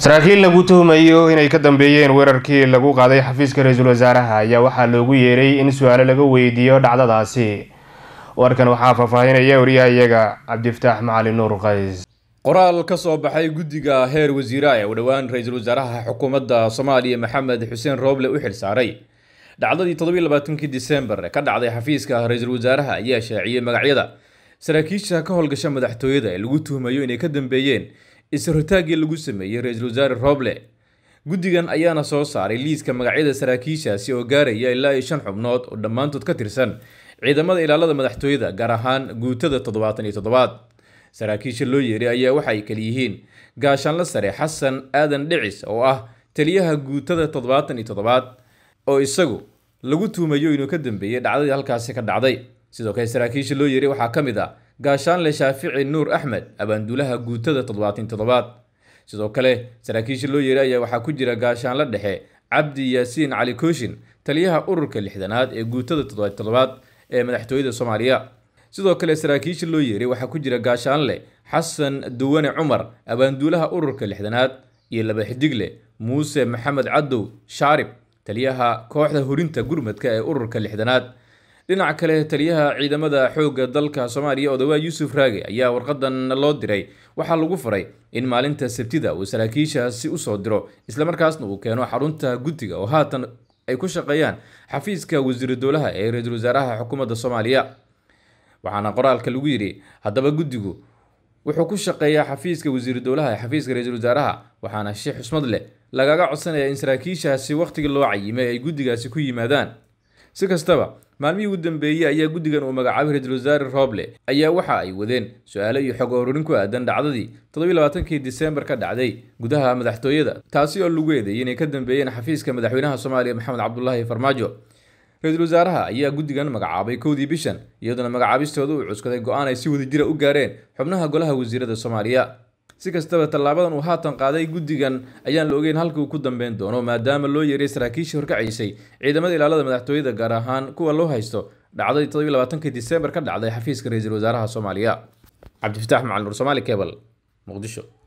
saraakiil lagu tuhmayo inay ka dambeeyeen weerarkii lagu qaaday xafiiska ra-iisul wasaaraha ayaa waxaa loogu yeeray in su-aalo laga weydiiyo dhacdadaasi warkan waxaa faahfaahinaya iyaga cabdifataax macalin nuur kays qoraal ka soo baxay guddiga heer wasiira ee u dhowaan ra-iisul wasaaraha xukuumadda soomaaliya maxamed xuseen rooble u xil saaray dhacdadii toddobiiy labaatankii disembar ka dhacday xafiiska ra-iisul wasaaraha ayaa shaaciyey magacyada saraakiisha ka howlgasha madaxtooyada ee lagu tuhmayo inay ka dambeeyeen isrotaaggii lagu sameeyey ra-iisul wasaare roble guddigan ayaana soo saaray liiska magacyada saraakiishaasi oo gaaraya ilaa iyo shan xubnood oo dhammaantood ka tirsan ciidamada ilaalada madaxtooyada gaar ahaan guutada toddobaatan iyo toddobaad saraakiisha loo yeeray ayaa waxay kala yihiin gaashaanla sare xasan aadan dhicis oo ah taliyaha guutada toddobaatan iyo toddobaad oo isagu lagu tuumayo inuu ka dambeeyey dhacdadii halkaasi ka dhacday sidoo kale saraakiisha loo yeeray waxaa ka mid ah gaashaanle shaafici nuur axmed abaanduulaha guutada toddobaatan toddobaad sidoo kale saraakiisha loo yeeray ayaa waxaa ku jira gaashaanle dhexe cabdi yaasiin cali kooshin taliyaha ururka lixdanaad ee guutada toddobaatan toddobaad ee madaxtooyada soomaaliya sidoo kale saraakiisha loo yeeray waxaa ku jira gaashaanle xasan duwane cumar abaanduulaha ururka lixdanaad iyo laba xidigle muuse maxamed cadow shaarib taliyaha kooxda hurinta gurmadka ee ururka lixdanaad dhinaca kale taliyaha ciidamada xoogga dalka soomaaliya odawaa yuusuf raage ayaa warqadan loo diray waxaa lagu faray in maalinta sabtida uu saraakiishaasi usoo diro islamarkaasna uu keeno xarunta guddiga oo haatan ay ku shaqeeyaan xafiiska wasiiru dowlaha ee ra-iisul wasaaraha xukuumadda soomaaliya waxaana qoraalka lagu yidhi haddaba guddigu wuxuu ku shaqeeyaa xafiiska wasiiru dowlaha ee xafiiska ra-iisul wasaaraha waxaana si xusmad leh lagaga codsanaya in saraakiishaasi wakhtiga loo cayimay ay guddigaasi ku yimaadaan si kastaba maalmihii ugu dambeeyey ayaa guddigan uu magacaabay ra-isul wasaare rooble ayaa waxa ay wadeen su-aalo iyo xog ororin ku aadan ah dhacdadii toddobiyi labaatankii disembar ka dhacday gudaha madaxtooyada taasi oo lagu eedeeyey inay ka dambeeyeen xafiiska madaxweynaha soomaaliya maxamed cabdulaahi farmaajo ra-iisul wasaaraha ayaa guddigan magacaabay kowdii bishan iyadoona magacaabistooda uu cuskaday go-aan ay si wada jira ah u gaareen xubnaha golaha wasiirada soomaaliya si kastaba tallaabadan uu haatan qaaday guddigan ayaan la ogeyn halka uu ku dambeyn doono maadaama loo yeeray saraakiishii horkacaysay ciidamada ilaalada madaxtooyada gaar ahaan kuwa loo haysto dhacdadii todobiy labaatankii disembar ka dhacday xafiiska ra-iisul wasaaraha soomaaliya cabdifataax macalin nur somaali kebal muqdisho